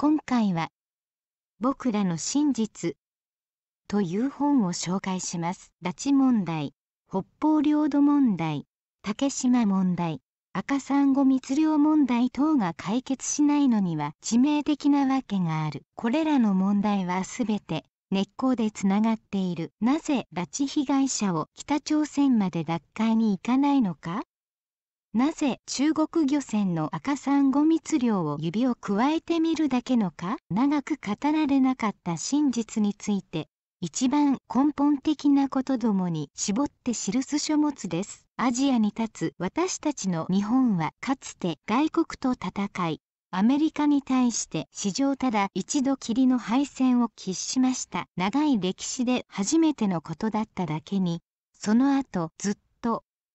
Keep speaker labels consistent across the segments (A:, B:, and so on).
A: 今回は「僕らの真実」という本を紹介します。拉致問題北方領土問題竹島問題赤サンゴ密漁問題等が解決しないのには致命的なわけがあるこれらの問題は全て根っこでつながっているなぜ拉致被害者を北朝鮮まで脱会に行かないのかなぜ中国漁船の赤サンゴ密漁を指をくわえてみるだけのか長く語られなかった真実について一番根本的なことどもに絞って記す書物です。アジアに立つ私たちの日本はかつて外国と戦い、アメリカに対して史上ただ一度きりの敗戦を喫しました。長い歴史で初めてのことだっただけに、その後ずっ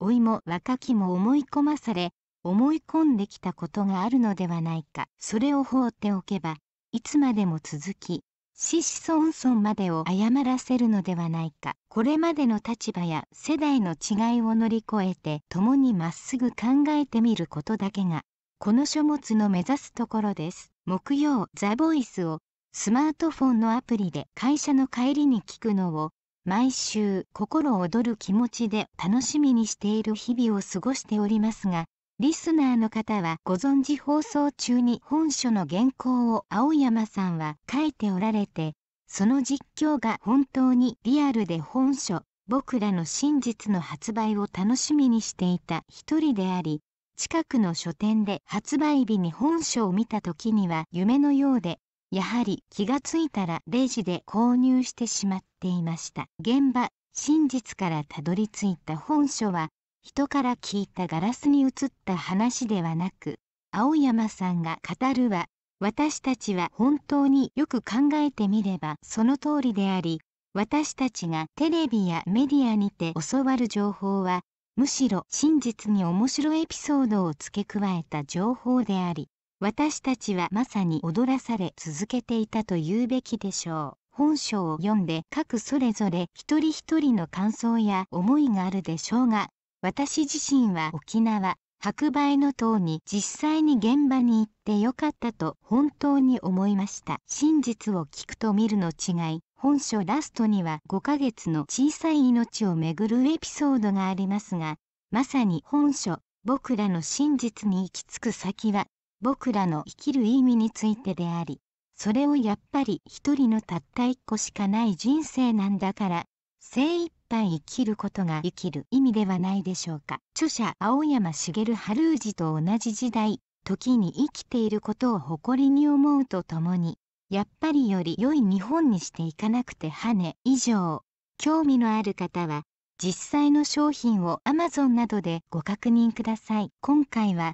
A: 老いも若きも思い込まされ思い込んできたことがあるのではないかそれを放っておけばいつまでも続き子子孫孫までを謝らせるのではないかこれまでの立場や世代の違いを乗り越えて共にまっすぐ考えてみることだけがこの書物の目指すところです木曜ザ・ボイスをスマートフォンのアプリで会社の帰りに聞くのを毎週心躍る気持ちで楽しみにしている日々を過ごしておりますがリスナーの方はご存知放送中に本書の原稿を青山さんは書いておられてその実況が本当にリアルで本書僕らの真実の発売を楽しみにしていた一人であり近くの書店で発売日に本書を見た時には夢のようでやはり気がついたらレジで購入してしまっていました現場真実からたどり着いた本書は人から聞いたガラスに映った話ではなく青山さんが語るは私たちは本当によく考えてみればその通りであり私たちがテレビやメディアにて教わる情報はむしろ真実に面白いエピソードを付け加えた情報であり私たちはまさに踊らされ続けていたと言うべきでしょう。本書を読んで各それぞれ一人一人の感想や思いがあるでしょうが、私自身は沖縄、白梅の塔に実際に現場に行ってよかったと本当に思いました。真実を聞くと見るの違い、本書ラストには5ヶ月の小さい命をめぐるエピソードがありますが、まさに本書、僕らの真実に行き着く先は僕らの生きる意味についてでありそれをやっぱり一人のたった一個しかない人生なんだから精一杯生きることが生きる意味ではないでしょうか著者青山茂春氏と同じ時代時に生きていることを誇りに思うとともにやっぱりより良い日本にしていかなくてはね以上興味のある方は実際の商品を Amazon などでご確認ください今回は